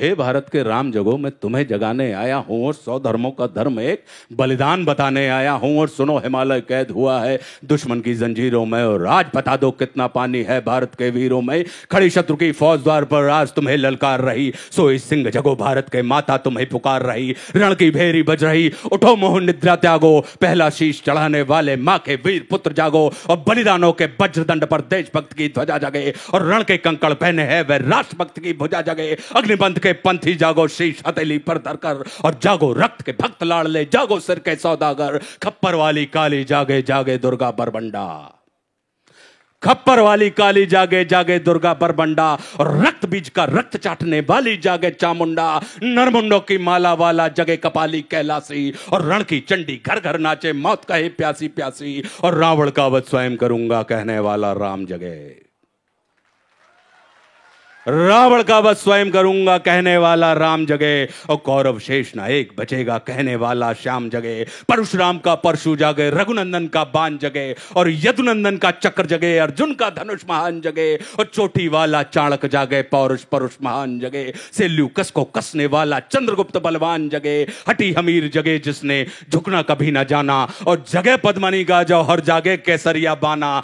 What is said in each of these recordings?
हे भारत के राम जगो मैं तुम्हें जगाने आया हूँ और सौ धर्मों का धर्म एक बलिदान बताने आया हूँ और सुनो हिमालय कैद हुआ है दुश्मन की जंजीरों में और राज बता दो कितना पानी है भारत के वीरों में खड़ी शत्रु की फौज द्वार पर आज तुम्हें ललकार रही सोई सिंह जगो भारत के माता तुम्हें पुकार रही रण की भेरी बज रही उठो मोहन निद्रा त्यागो पहला शीश चढ़ाने वाले माँ के वीर पुत्र जागो और बलिदानों के वज्रदंड पर देशभक्त की ध्वजा जगे और रण के कंकड़ पहने हैं वह राष्ट्रभक्त की भुजा जगे अग्निबंध के पंथी जागो शीश हथेली पर धरकर और जागो रक्त के भक्त लाड़ले जागो सिर के सौदागर खप्पर वाली काली जागे जागे दुर्गा बरबंडा खप्पर वाली काली जागे जागे दुर्गा बरबंडा और रक्त बीज का रक्त चाटने वाली जागे चामुंडा नरमुंडो की माला वाला जगे कपाली कैलासी और रण की चंडी घर घर नाचे मौत कहे प्यासी प्यासी और रावण का वध स्वयं करूंगा कहने वाला राम जगे रावण का वध स्वयं करूंगा कहने वाला राम जगे और कौरव शेष न एक बचेगा कहने वाला श्याम जगे परशुराम का परशु जागे रघुनंदन का बान जगे और यदुनंदन का चक्र जगे अर्जुन का धनुष महान जगे और चोटी वाला चाणक जागे पौरुष परुष महान जगे कस को कसने वाला चंद्रगुप्त बलवान जगे हटी हमीर जगे जिसने झुकना कभी ना जाना और जगे पद्मनी का जो हर जागे केसरिया बाना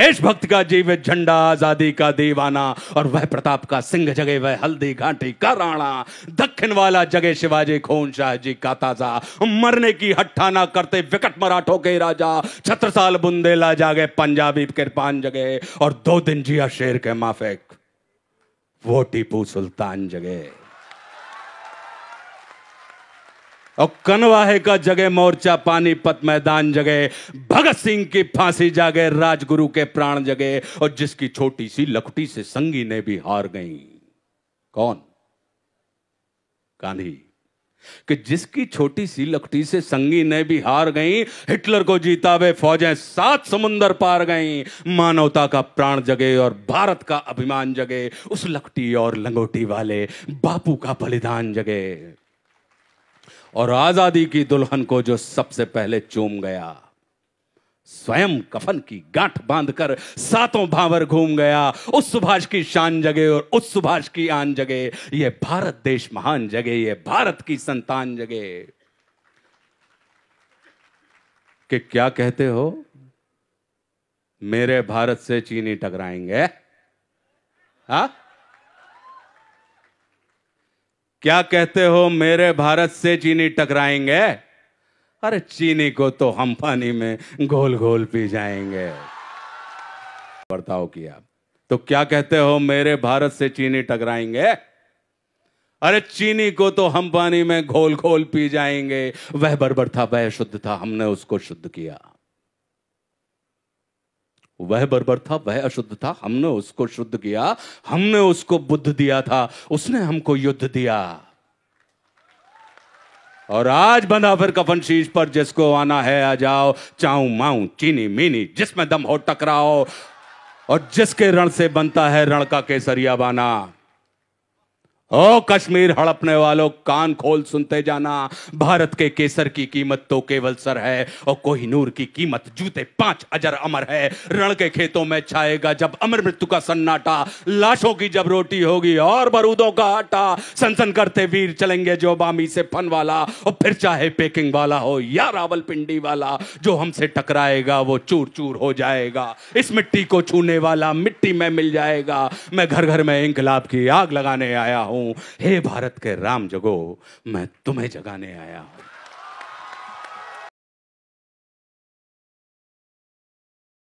देशभक्त का जीवित झंडा आजादी का दीवाना और वह प्रताप आपका सिंह जगे वह हल्दी घाटी का राणा दक्षिण वाला जगे शिवाजी खून शाह जी का ताजा मरने की हट्ठा ना करते विकट मराठों के राजा छत्रसाल बुंदेला जागे पंजाबी कृपान जगे और दो दिन जिया शेर के माफिक वो टीपू सुल्तान जगे और कनवाहे का जगह मोर्चा पानीपत मैदान जगह भगत सिंह की फांसी जागे राजगुरु के प्राण जगह और जिसकी छोटी सी लकटी से संगी ने भी हार गई कौन गांधी कि जिसकी छोटी सी लकटी से संगी ने भी हार गई हिटलर को जीता वे फौजें सात समुंदर पार गई मानवता का प्राण जगे और भारत का अभिमान जगे उस लकटी और लंगोटी वाले बापू का बलिदान जगे और आजादी की दुल्हन को जो सबसे पहले चूम गया स्वयं कफन की गांठ बांधकर सातों भावर घूम गया उस सुभाष की शान जगे और उस सुभाष की आन जगे ये भारत देश महान जगे ये भारत की संतान जगे कि क्या कहते हो मेरे भारत से चीनी टकराएंगे हा? क्या कहते हो मेरे भारत से चीनी टकराएंगे अरे चीनी को तो हम पानी में घोल घोल पी जाएंगे बर्ताव किया तो क्या कहते हो मेरे भारत से चीनी टकराएंगे अरे चीनी को तो हम पानी में घोल घोल पी जाएंगे वह बर्बर था वह शुद्ध था हमने उसको शुद्ध किया वह बर्बर था वह अशुद्ध था हमने उसको शुद्ध किया हमने उसको बुद्ध दिया था उसने हमको युद्ध दिया और आज बंदा फिर कफन शीश पर जिसको आना है आ जाओ चाऊ माऊ चीनी मीनी जिसमें दम हो टकराओ और जिसके रण से बनता है रण का केसरिया बाना ओ कश्मीर हड़पने वालों कान खोल सुनते जाना भारत के केसर की कीमत तो केवल सर है और कोहिनूर की कीमत जूते पांच अजर अमर है रण के खेतों में छाएगा जब अमर मृत्यु का सन्नाटा लाशों की जब रोटी होगी और बरूदों का आटा सनसन करते वीर चलेंगे जो बामी से फन वाला और फिर चाहे पेकिंग वाला हो या रावल पिंडी वाला जो हमसे टकराएगा वो चूर चूर हो जाएगा इस मिट्टी को छूने वाला मिट्टी में मिल जाएगा मैं घर घर में इंकलाब की आग लगाने आया हूं हूं हे भारत के राम जगो मैं तुम्हें जगाने आया हूं